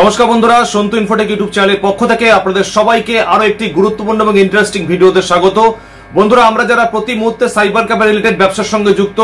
নমস্কার বন্ধুরা Santu Infotech YouTube চ্যানেলের পক্ষ থেকে আপনাদের সবাইকে আরো একটি গুরুত্বপূর্ণ এবং ইন্টারেস্টিং ভিডিওতে স্বাগত বন্ধুরা আমরা যারা প্রতি মুহূর্তে সাইবার ক্যাফে রিলেটেড ব্যবসার সঙ্গে যুক্ত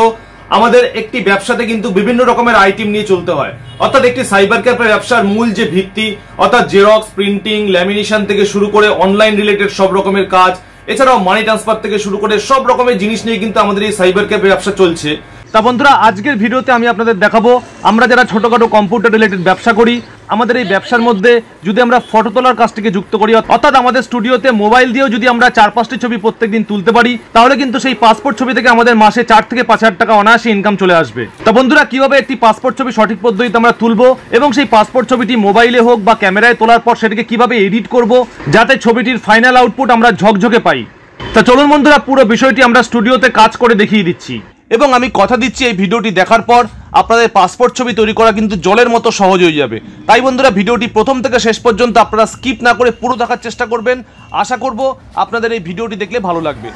আমাদের একটি ব্যবসাতে কিন্তু বিভিন্ন রকমের আইটেম নিয়ে চলতে হয় অর্থাৎ একটি সাইবার ক্যাফে ব্যবসার মূল যে ভিত্তি অর্থাৎ জেরক্স প্রিন্টিং ল্যামিনেশন থেকে শুরু করে অনলাইন রিলেটেড সব রকমের কাজ এছাড়াও মানি ট্রান্সফার থেকে শুরু করে সব রকমের জিনিস নিয়ে কিন্তু আমাদের এই সাইবার ক্যাফে ব্যবসা চলছে তা বন্ধুরা আজকের ভিডিওতে আমি আপনাদের দেখাবো আমরা যারা ছোটোখাটো কম্পিউটার রিলেটেড ব্যবসা করি আমাদের এই ব্যবসার মধ্যে যদি আমরা ফটো তোলার কাজটিকে যুক্ত করি অর্থাৎ আমাদের স্টুডিওতে মোবাইল দিয়েও যদি আমরা চার পাঁচটি ছবি প্রত্যেক দিন তুলতে পারি তাহলে কিন্তু সেই পাসপোর্ট ছবি থেকে আমাদের মাসে চার থেকে পাঁচ হাজার টাকা অনায়াসে ইনকাম চলে আসবে তা বন্ধুরা কীভাবে একটি পাসপোর্ট ছবি সঠিক পদ্ধতিতে আমরা তুলবো এবং সেই পাসপোর্ট ছবিটি মোবাইলে হোক বা ক্যামেরায় তোলার পর সেটিকে কিভাবে এডিট করব যাতে ছবিটির ফাইনাল আউটপুট আমরা ঝকঝকে পাই তা চলুন বন্ধুরা পুরো বিষয়টি আমরা স্টুডিওতে কাজ করে দেখিয়ে দিচ্ছি এবং আমি কথা দিচ্ছি এই ভিডিওটি দেখার পর আপনাদের পাসপোর্ট ছবি তৈরি করা কিন্তু জলের মতো সহজ হয়ে যাবে তাই বন্ধুরা ভিডিওটি প্রথম থেকে শেষ পর্যন্ত আপনারা স্কিপ না করে পুরো দেখার চেষ্টা করবেন আশা করব আপনাদের এই ভিডিওটি দেখলে ভালো লাগবে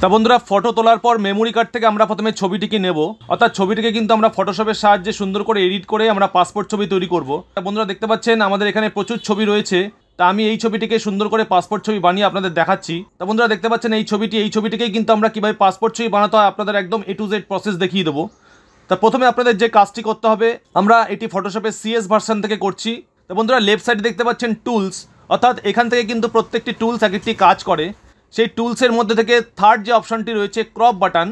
তা বন্ধুরা ফটো তোলার পর মেমোরি কার্ড থেকে আমরা প্রথমে ছবিটিকে নেব অর্থাৎ ছবিটিকে কিন্তু আমরা ফটোশপের সাহায্যে সুন্দর করে এডিট করে আমরা পাসপোর্ট ছবি তৈরি করব বন্ধুরা দেখতে পাচ্ছেন আমাদের এখানে প্রচুর ছবি রয়েছে তা আমি এই ছবিটিকে সুন্দর করে পাসপোর্ট ছবি বানিয়ে আপনাদের দেখাচ্ছি তা বন্ধুরা দেখতে পাচ্ছেন এই ছবিটি এই ছবিটিকেই কিন্তু আমরা কীভাবে পাসপোর্ট ছবি বানাতে হয় আপনাদের একদম এ টু জেড প্রসেস দেখিয়ে দেবো তা প্রথমে আপনাদের যে কাজটি করতে হবে আমরা এটি ফটোশপে সিএস ভার্সান থেকে করছি তো বন্ধুরা লেফট সাইডে দেখতে পাচ্ছেন টুলস অর্থাৎ এখান থেকে কিন্তু প্রত্যেকটি টুলস এক একটি কাজ করে সেই টুলসের মধ্যে থেকে থার্ড যে অপশানটি রয়েছে ক্রপ বাটন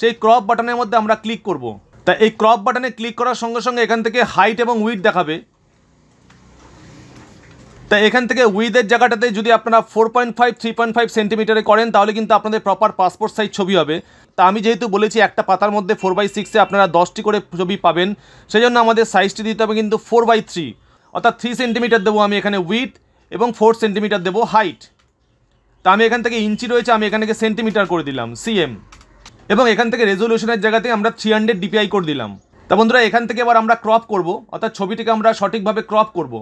সেই ক্রপ বাটনের মধ্যে আমরা ক্লিক করব। তা এই ক্রপ বাটনে ক্লিক করার সঙ্গে সঙ্গে এখান থেকে হাইট এবং উইথ দেখাবে তাই এখান থেকে উইদের জায়গাটাতে যদি আপনারা four point five three point five সেন্টিমিটারে করেন তাহলে কিন্তু আপনাদের প্রপার পাসপোর্ট সাইজ ছবি হবে তা আমি যেহেতু বলেছি একটা পাতার মধ্যে ফোর বাই সিক্সে আপনারা দশটি করে ছবি পাবেন সেই জন্য আমাদের সাইজটি দিতে হবে কিন্তু ফোর বাই থ্রি অর্থাৎ থ্রি সেন্টিমিটার দেবো আমি এখানে উইথ এবং ফোর সেন্টিমিটার দেবো হাইট তা আমি এখান থেকে ইঞ্চি রয়েছে আমি এখান থেকে সেন্টিমিটার করে দিলাম সিএম এবং এখান থেকে রেজলিউশনের জায়গাতে আমরা থ্রি হান্ড্রেড ডিপিআই করে দিলাম তা বন্ধুরা এখান থেকে এবার আমরা ক্রপ করব অর্থাৎ ছবিটিকে আমরা সঠিকভাবে ক্রপ করবো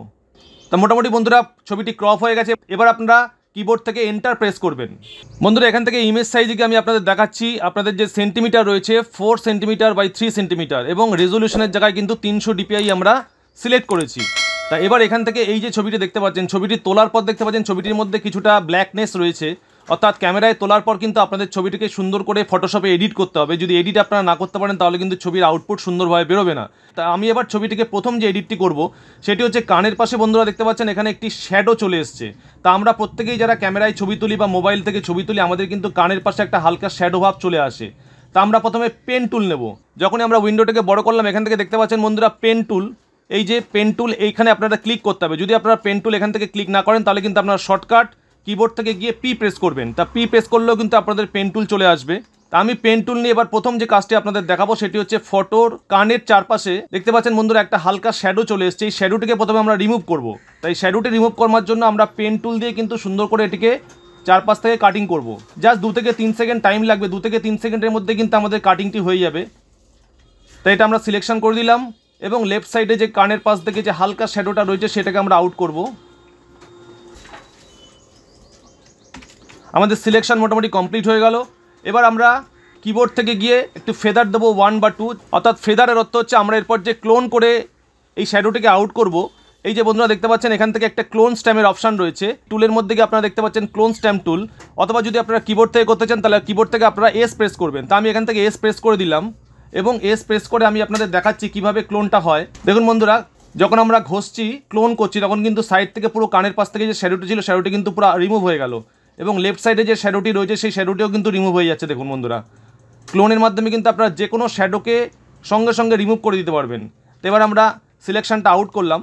তা মোটামুটি বন্ধুরা ছবিটি ক্রপ হয়ে গেছে এবার আপনারা কিবোর্ড থেকে এন্টার প্রেস করবেন বন্ধুরা এখান থেকে ইমেজ সাইজকে আমি আপনাদের দেখাচ্ছি আপনাদের যে সেন্টিমিটার রয়েছে four centimetre by three centimetre এবং রেজলিউশনের জায়গায় কিন্তু তিনশো ডিপিআই আমরা সিলেক্ট করেছি তা এবার এখান থেকে এই যে ছবিটি দেখতে পাচ্ছেন ছবিটি তোলার পর দেখতে পাচ্ছেন ছবিটির মধ্যে কিছুটা ব্ল্যাকনেস রয়েছে অর্থাৎ ক্যামেরায় তোলার পর কিন্তু আপনাদের ছবিটিকে সুন্দর করে ফটোশপে এডিট করতে হবে যদি এডিট আপনারা না করতে পারেন তাহলে কিন্তু ছবির আউটপুট সুন্দরভাবে বেরোবে না তা আমি এবার ছবিটিকে প্রথম যে এডিটটি করব সেটি হচ্ছে কানের পাশে বন্ধুরা দেখতে পাচ্ছেন এখানে একটি শ্যাডো চলে এসছে তা আমরা প্রত্যেকেই যারা ক্যামেরায় ছবি তুলি বা মোবাইল থেকে ছবি তুলি আমাদের কিন্তু কানের পাশে একটা হালকা শ্যাডো ভাব চলে আসে তা আমরা প্রথমে পেন টুল নেব যখনই আমরা উইন্ডোটাকে বড় করলাম এখান থেকে দেখতে পাচ্ছেন বন্ধুরা পেন টুল এই যে পেন টুল এইখানে আপনারা ক্লিক করতে হবে যদি আপনারা পেন টুল এখান থেকে ক্লিক না করেন তাহলে কিন্তু আপনারা শর্টকাট কিবোর্ড থেকে গিয়ে পি প্রেস করবেন তা পি প্রেস করলেও কিন্তু আপনাদের পেন টুল চলে আসবে তা আমি পেন টুল নিয়ে এবার প্রথম যে কাজটি আপনাদের দেখাবো সেটি হচ্ছে ফটোর কানের চারপাশে দেখতে পাচ্ছেন বন্ধুরা একটা হালকা শ্যাডো চলে এসছে এই শ্যাডোটিকে প্রথমে আমরা রিমুভ করব। তাই শ্যাডোটি রিমুভ করার জন্য আমরা পেন টুল দিয়ে কিন্তু সুন্দর করে এটিকে চারপাশ থেকে কাটিং করব। জাস্ট দু থেকে তিন সেকেন্ড টাইম লাগবে দু থেকে তিন সেকেন্ডের মধ্যে কিন্তু আমাদের কাটিংটি হয়ে যাবে তাই এটা আমরা সিলেকশন করে দিলাম এবং লেফট সাইডে যে কানের পাশ থেকে যে হালকা শ্যাডোটা রয়েছে সেটাকে আমরা আউট করবো আমাদের সিলেকশান মোটামুটি কমপ্লিট হয়ে গেল এবার আমরা কিবোর্ড থেকে গিয়ে একটু ফেদার দেবো ওয়ান বা টু অর্থাৎ ফেদারের অর্থ হচ্ছে আমরা এরপর যে ক্লোন করে এই শ্যাডোটিকে আউট করব এই যে বন্ধুরা দেখতে পাচ্ছেন এখান থেকে একটা ক্লোন স্ট্যামের অপশান রয়েছে টুলের মধ্যে গিয়ে আপনারা দেখতে পাচ্ছেন ক্লোন স্ট্যাম্প টুল অথবা যদি আপনারা কিবোর্ড থেকে করতে চান তাহলে কিবোর্ড থেকে আপনারা এস প্রেস করবেন তা আমি এখান থেকে এস প্রেস করে দিলাম এবং এস প্রেস করে আমি আপনাদের দেখাচ্ছি কিভাবে ক্লোনটা হয় দেখুন বন্ধুরা যখন আমরা ঘষছি ক্লোন করছি তখন কিন্তু সাইড থেকে পুরো কানের পাশ থেকে যে শ্যাডোটি ছিল শ্যাডোটি কিন্তু পুরো রিমুভ হয়ে গেল এবং লেফট সাইডে যে শ্যাডোটি রয়েছে সেই শ্যাডোটিও কিন্তু রিমুভ হয়ে যাচ্ছে দেখুন বন্ধুরা ক্লোনের মাধ্যমে কিন্তু আপনারা যে কোনো শ্যাডোকে সঙ্গে সঙ্গে রিমুভ করে দিতে পারবেন তো এবার আমরা সিলেকশানটা আউট করলাম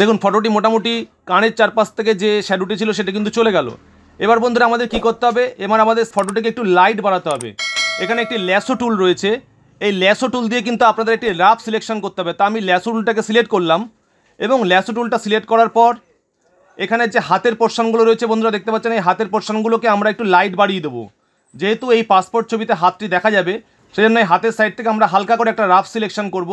দেখুন ফটোটি মোটামুটি কানের চারপাশ থেকে যে শ্যাডোটি ছিল সেটা কিন্তু চলে গেল এবার বন্ধুরা আমাদের কি করতে হবে এবার আমাদের ফটোটিকে একটু লাইট বাড়াতে হবে এখানে একটি ল্যাসো টুল রয়েছে এই ল্যাসো টুল দিয়ে কিন্তু আপনাদের একটি রাফ সিলেকশন করতে হবে তা আমি ল্যাসো টুলটাকে সিলেক্ট করলাম এবং ল্যাসো টুলটা সিলেক্ট করার পর এখানে যে হাতের পোর্শনগুলো রয়েছে বন্ধুরা দেখতে পাচ্ছেন এই হাতের পোর্শনগুলোকে আমরা একটু লাইট বাড়িয়ে দেবো যেহেতু এই পাসপোর্ট ছবিতে হাতটি দেখা যাবে সেজন্য এই হাতের সাইড থেকে আমরা হালকা করে একটা রাফ সিলেকশন করব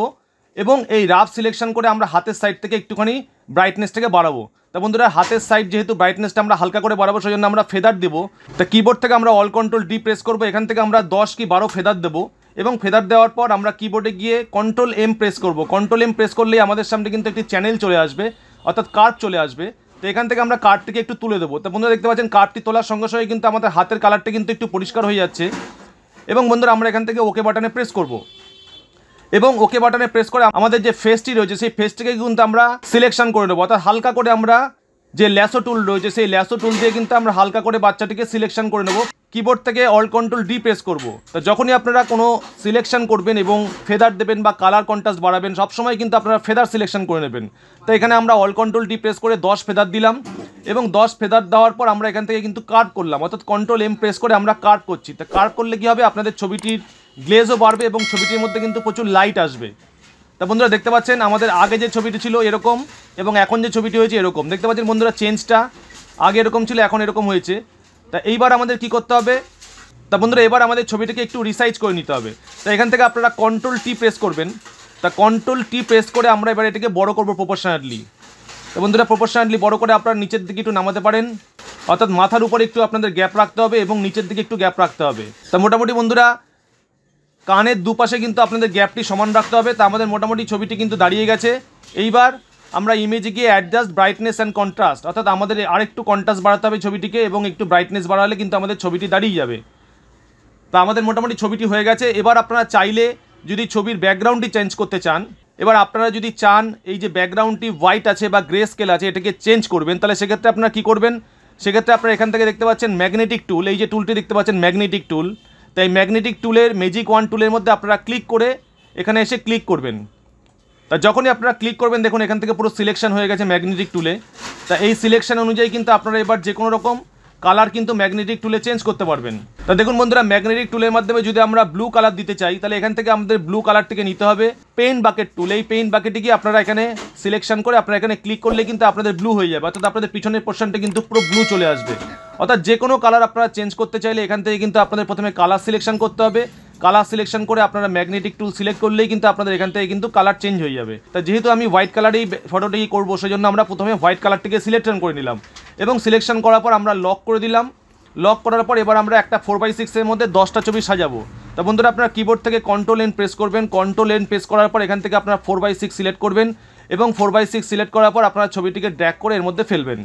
এবং এই রাফ সিলেকশন করে আমরা হাতের সাইড থেকে একটুখানি ব্রাইটনেসটাকে বাড়াবো তা বন্ধুরা হাতের সাইড যেহেতু ব্রাইটনেসটা আমরা হালকা করে বাড়াবো সেই জন্য আমরা ফেদার দেবো তা কিবোর্ড থেকে আমরা অল কন্ট্রোল ডি প্রেস করবো এখান থেকে আমরা দশ কি বারো ফেদার দেবো এবং ফেদার দেওয়ার পর আমরা কিবোর্ডে গিয়ে কন্ট্রোল এম প্রেস করব কন্ট্রোল এম প্রেস করলেই আমাদের সামনে কিন্তু একটি চ্যানেল চলে আসবে অর্থাৎ কার্ড চলে আসবে তো এখান থেকে আমরা কার্ডটিকে একটু তুলে দেবো তো বন্ধুরা দেখতে পাচ্ছেন কার্ডটি তোলার সঙ্গে সঙ্গে কিন্তু আমাদের হাতের কালারটি কিন্তু একটু পরিষ্কার হয়ে যাচ্ছে এবং বন্ধুরা আমরা এখান থেকে ওকে বাটনে প্রেস করব। এবং ওকে বাটনে প্রেস করে আমাদের যে ফেসটি রয়েছে সেই ফেসটিকে কিন্তু আমরা সিলেকশন করে নেবো অর্থাৎ হালকা করে আমরা যে ল্যাসো টুল রয়েছে সেই ল্যাসো টুল দিয়ে কিন্তু আমরা হালকা করে বাচ্চাটিকে সিলেকশন করে নেবো কিবোর্ড থেকে অল কন্ট্রোল ডি প্রেস করব তো যখনই আপনারা কোনো সিলেকশন করবেন এবং ফেদার দেবেন বা কালার কন্ট্রাস্ট বাড়াবেন সব সময় কিন্তু আপনারা ফেদার সিলেকশন করে নেবেন তো এখানে আমরা অল কন্ট্রোল ডি প্রেস করে দশ ফেদার দিলাম এবং দশ ফেদার দেওয়ার পর আমরা এখান থেকে কিন্তু কাট করলাম অর্থাৎ কন্ট্রোল এম প্রেস করে আমরা কাট করছি তো কাট করলে কী হবে আপনাদের ছবিটির গ্লেজও বাড়বে এবং ছবিটির মধ্যে কিন্তু প্রচুর লাইট আসবে তা বন্ধুরা দেখতে পাচ্ছেন আমাদের আগে যে ছবিটি ছিল এরকম এবং এখন যে ছবিটি হয়েছে এরকম দেখতে পাচ্ছেন বন্ধুরা চেঞ্জটা আগে এরকম ছিল এখন এরকম হয়েছে তা এইবার আমাদের কি করতে হবে তা বন্ধুরা এবার আমাদের ছবিটাকে একটু রিসাইজ করে নিতে হবে তা এখান থেকে আপনারা কন্ট্রোল টি প্রেস করবেন তা কন্ট্রোল টি প্রেস করে আমরা এবার এটাকে বড় করব প্রপোর্শনালি তো বন্ধুরা প্রপোর্শনালি বড় করে আপনারা নিচের দিকে একটু নামাতে পারেন অর্থাৎ মাথার উপরে একটু আপনাদের গ্যাপ রাখতে হবে এবং নিচের দিকে একটু গ্যাপ রাখতে হবে তা মোটামুটি বন্ধুরা কানের দুপাশে কিন্তু আপনাদের গ্যাপটি সমান রাখতে হবে তা আমাদের মোটামুটি ছবিটি কিন্তু দাঁড়িয়ে গেছে এইবার আমরা ইমেজে গিয়ে অ্যাডজাস্ট ব্রাইটনেস অ্যান্ড কন্ট্রাস্ট অর্থাৎ আমাদের আর একটু কন্ট্রাস্ট বাড়াতে হবে ছবিটিকে এবং একটু ব্রাইটনেস বাড়ালে কিন্তু আমাদের ছবিটি দাঁড়িয়ে যাবে তো আমাদের মোটামুটি ছবিটি হয়ে গেছে এবার আপনারা চাইলে যদি ছবির ব্যাকগ্রাউন্ডটি চেঞ্জ করতে চান এবার আপনারা যদি চান এই যে ব্যাকগ্রাউন্ডটি হোয়াইট আছে বা গ্রে স্কেল আছে এটাকে চেঞ্জ করবেন তাহলে সেক্ষেত্রে আপনারা কী করবেন সেক্ষেত্রে আপনারা এখান থেকে দেখতে পাচ্ছেন ম্যাগনেটিক টুল এই যে টুলটি দেখতে পাচ্ছেন ম্যাগনেটিক টুল তাই ম্যাগনেটিক টুলের ম্যাজিক ওয়ান টুলের মধ্যে আপনারা ক্লিক করে এখানে এসে ক্লিক করবেন তা যখনই আপনারা ক্লিক করবেন দেখুন এখান থেকে পুরো সিলেকশন হয়ে গেছে ম্যাগনেটিক টুলে তা এই সিলেকশন অনুযায়ী কিন্তু আপনারা এবার যে কোনো রকম কালার কিন্তু ম্যাগনেটিক টুলে চেঞ্জ করতে পারবেন তো দেখুন বন্ধুরা ম্যাগনেটিক টুলের মাধ্যমে যদি আমরা ব্লু কালার দিতে চাই তাহলে এখান থেকে আমাদের ব্লু কালারটিকে নিতে হবে পেন বাকেট টুল এই পেন বাকেটে গিয়ে আপনারা এখানে সিলেকশন করে আপনারা এখানে ক্লিক করলে কিন্তু আপনাদের ব্লু হয়ে যাবে অর্থাৎ আপনাদের পিছনের পোর্শনটা কিন্তু পুরো ব্লু চলে আসবে অর্থাৎ যে কোনো কালার আপনারা চেঞ্জ করতে চাইলে এখান থেকে কিন্তু আপনাদের প্রথমে কালার সিলেকশন করতে হবে কালার সিলেকশন করে আপনারা ম্যাগনেটিক টুল সিলেক্ট করলেই কিন্তু আপনাদের এখান থেকে কিন্তু কালার চেঞ্জ হয়ে যাবে তা যেহেতু আমি হোয়াইট কালারেই ফটোটি করবো সেই জন্য আমরা প্রথমে হোয়াইট কালারটিকে সিলেকশন করে নিলাম এবং সিলেকশন করার পর আমরা লক করে দিলাম লক করার পর এবার আমরা একটা ফোর বাই সিক্সের মধ্যে দশটা ছবি সাজাবো তো বন্ধুরা আপনার কিবোর্ড থেকে কন্ট্রোল এন প্রেস করবেন কন্ট্রোল এন প্রেস করার পর এখান থেকে আপনার ফোর বাই সিক্স সিলেক্ট করবেন এবং ফোর বাই সিক্স সিলেক্ট করার পর আপনার ছবিটিকে ড্র্যাক করে এর মধ্যে ফেলবেন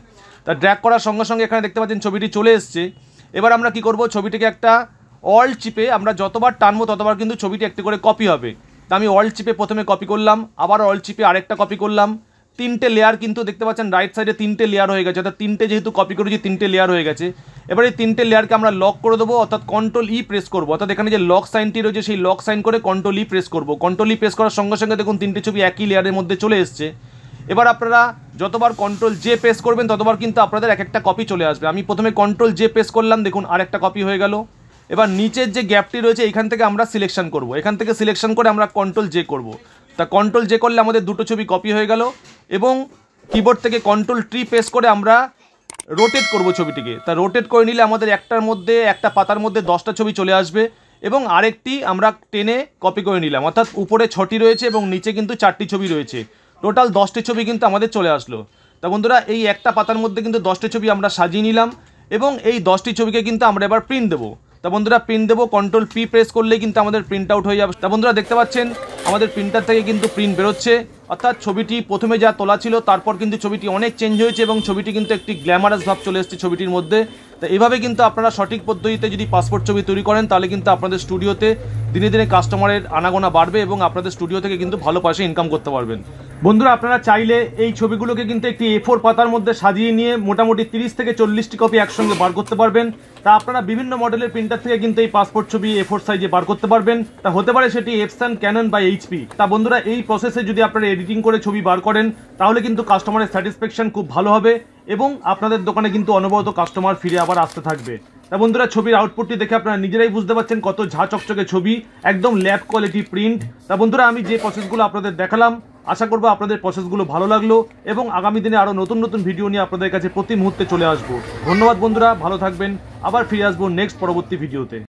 তা ড্র্যাক করার সঙ্গে সঙ্গে এখানে দেখতে পাচ্ছেন ছবিটি চলে এসছে এবার আমরা কি করব ছবিটিকে একটা অল চিপে আমরা যতবার টানবো ততবার কিন্তু ছবিটি একটি করে কপি হবে তা আমি অল চিপে প্রথমে কপি করলাম আবার অল চিপে আরেকটা কপি করলাম তিনটে লেয়ার কিন্তু দেখতে পাচ্ছেন রাইট সাইডে তিনটে লেয়ার হয়ে গেছে অর্থাৎ তিনটে যেহেতু কপি করেছি তিনটে লেয়ার হয়ে গেছে এবার এই তিনটে লেয়ারকে আমরা লক করে দেবো অর্থাৎ কন্ট্রোল ই প্রেস করবো অর্থাৎ এখানে যে লক সাইনটি রয়েছে সেই লক সাইন করে কন্ট্রোল ই প্রেস করবো কন্ট্রোল ই প্রেস করার সঙ্গে সঙ্গে দেখুন তিনটে ছবি একই লেয়ারের মধ্যে চলে এসছে এবার আপনারা যতবার কন্ট্রোল জে প্রেস করবেন ততবার কিন্তু আপনাদের এক একটা কপি চলে আসবে আমি প্রথমে কন্ট্রোল জে প্রেস করলাম দেখুন আর একটা কপি হয়ে গেল এবার নিচের যে গ্যাপটি রয়েছে এখান থেকে আমরা সিলেকশন করব এখান থেকে সিলেকশন করে আমরা কন্ট্রোল জে করব তা কন্ট্রোল যে করলে আমাদের দুটো ছবি কপি হয়ে গেল এবং কিবোর্ড থেকে কন্ট্রোল ট্রি প্রেস করে আমরা রোটেট করব ছবিটিকে তা রোটেট করে নিলে আমাদের একটার মধ্যে একটা পাতার মধ্যে দশটা ছবি চলে আসবে এবং আরেকটি আমরা টেনে কপি করে নিলাম অর্থাৎ উপরে ছটি রয়েছে এবং নিচে কিন্তু চারটি ছবি রয়েছে টোটাল দশটি ছবি কিন্তু আমাদের চলে আসলো তা বন্ধুরা এই একটা পাতার মধ্যে কিন্তু দশটি ছবি আমরা সাজিয়ে নিলাম এবং এই দশটি ছবিকে কিন্তু আমরা এবার প্রিন্ট দেবো তা বন্ধুরা প্রিন্ট দেবো কন্ট্রোল পি প্রেস করলেই কিন্তু আমাদের প্রিন্ট আউট হয়ে যাবে তা বন্ধুরা দেখতে পাচ্ছেন আমাদের প্রিন্টার থেকে কিন্তু প্রিন্ট বেরোচ্ছে অর্থাৎ ছবিটি প্রথমে যা তোলা ছিল তারপর কিন্তু ছবিটি অনেক চেঞ্জ হয়েছে এবং ছবিটি কিন্তু একটি গ্ল্যামারাস ভাব চলে এসেছে ছবিটির মধ্যে তো এভাবে কিন্তু আপনারা সঠিক পদ্ধতিতে যদি পাসপোর্ট ছবি তৈরি করেন তাহলে কিন্তু আপনাদের স্টুডিওতে দিনে দিনে কাস্টমারের আনাগোনা বাড়বে এবং আপনাদের স্টুডিও থেকে কিন্তু ভালো পয়সা ইনকাম করতে পারবেন বন্ধুরা আপনারা চাইলে এই ছবিগুলোকে কিন্তু একটি এ ফোর পাতার মধ্যে সাজিয়ে নিয়ে মোটামুটি তিরিশ থেকে চল্লিশটি কপি একসঙ্গে বার করতে পারবেন তা আপনারা বিভিন্ন মডেলের প্রিন্টার থেকে কিন্তু এই পাসপোর্ট ছবি এ ফোর সাইজে বার করতে পারবেন তা হতে পারে সেটি এফসান ক্যানন বা এইচপি তা বন্ধুরা এই প্রসেসে যদি আপনারা এডিটিং করে ছবি বার করেন তাহলে কিন্তু কাস্টমারের স্যাটিসফ্যাকশান খুব ভালো হবে এবং আপনাদের দোকানে কিন্তু অনবরত কাস্টমার ফিরে আবার আসতে থাকবে তা বন্ধুরা ছবির আউটপুটটি দেখে আপনারা নিজেরাই বুঝতে পারছেন কত ঝা চকচকে ছবি একদম ল্যাব কোয়ালিটি প্রিন্ট তা বন্ধুরা আমি যে প্রসেসগুলো আপনাদের দেখালাম আশা করবো আপনাদের প্রসেসগুলো ভালো লাগলো এবং আগামী দিনে আরও নতুন নতুন ভিডিও নিয়ে আপনাদের কাছে প্রতি মুহূর্তে চলে আসবো ধন্যবাদ বন্ধুরা ভালো থাকবেন আবার ফিরে আসবো নেক্সট পরবর্তী ভিডিওতে